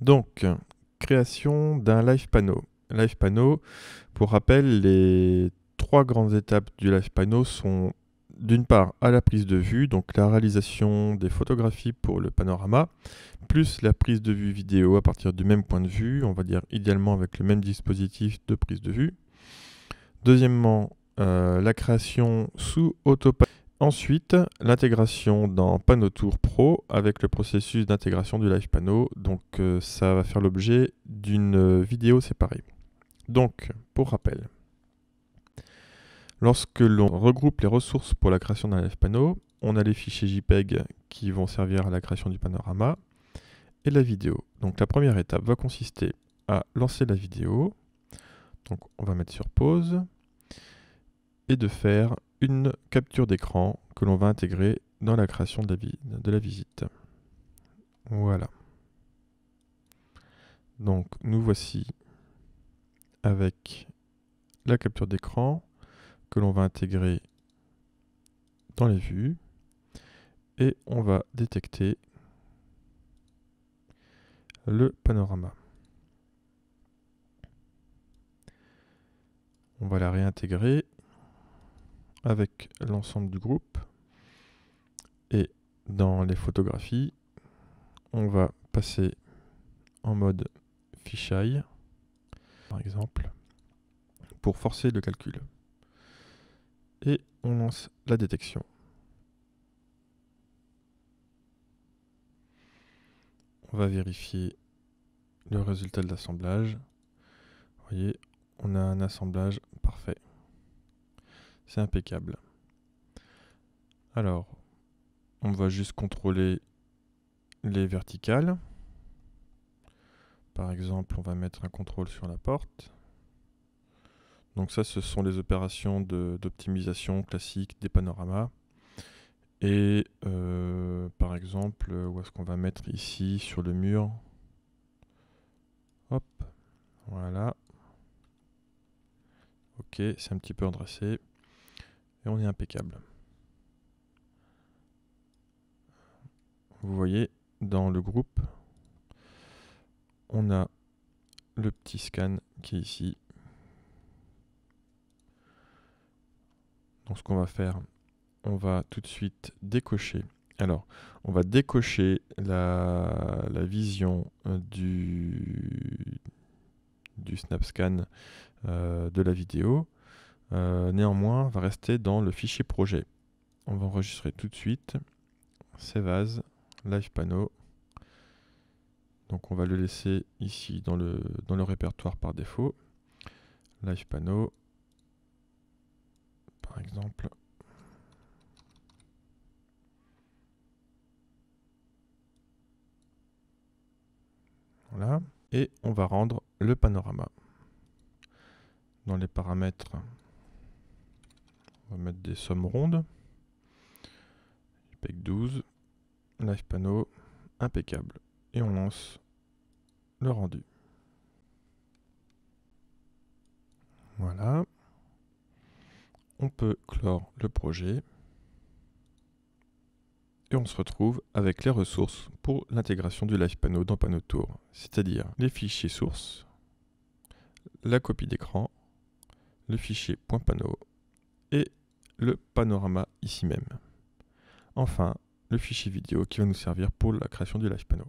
Donc, création d'un live panneau. Live panneau, pour rappel, les trois grandes étapes du live panneau sont d'une part à la prise de vue, donc la réalisation des photographies pour le panorama, plus la prise de vue vidéo à partir du même point de vue, on va dire idéalement avec le même dispositif de prise de vue. Deuxièmement, euh, la création sous autopilot Ensuite, l'intégration dans PanoTour Pro avec le processus d'intégration du Live panneau, Donc euh, ça va faire l'objet d'une euh, vidéo séparée. Donc, pour rappel, lorsque l'on regroupe les ressources pour la création d'un Live panneau, on a les fichiers JPEG qui vont servir à la création du panorama et la vidéo. Donc la première étape va consister à lancer la vidéo. Donc on va mettre sur pause et de faire une capture d'écran que l'on va intégrer dans la création de la, de la visite. Voilà. Donc nous voici avec la capture d'écran que l'on va intégrer dans les vues et on va détecter le panorama. On va la réintégrer avec l'ensemble du groupe. Et dans les photographies, on va passer en mode fisheye, par exemple, pour forcer le calcul. Et on lance la détection. On va vérifier le résultat de l'assemblage. Vous voyez, on a un assemblage c'est impeccable. Alors, on va juste contrôler les verticales. Par exemple, on va mettre un contrôle sur la porte. Donc ça, ce sont les opérations d'optimisation classique des panoramas. Et euh, par exemple, où est-ce qu'on va mettre ici sur le mur Hop, voilà. Ok, c'est un petit peu endressé et on est impeccable. Vous voyez, dans le groupe, on a le petit scan qui est ici. Donc ce qu'on va faire, on va tout de suite décocher. Alors, on va décocher la, vision euh, du, du SnapScan euh, de la vidéo. Euh, néanmoins va rester dans le fichier projet. On va enregistrer tout de suite. vases, live panneau. Donc on va le laisser ici dans le, dans le répertoire par défaut. Live panneau, par exemple. Voilà. Et on va rendre le panorama. Dans les paramètres, on va mettre des sommes rondes. JPEG 12. Live panneau. Impeccable. Et on lance le rendu. Voilà. On peut clore le projet. Et on se retrouve avec les ressources pour l'intégration du live panneau dans Panneau Tour, c'est-à-dire les fichiers sources, la copie d'écran, le fichier .panneau et le panorama ici même. Enfin, le fichier vidéo qui va nous servir pour la création du live panel.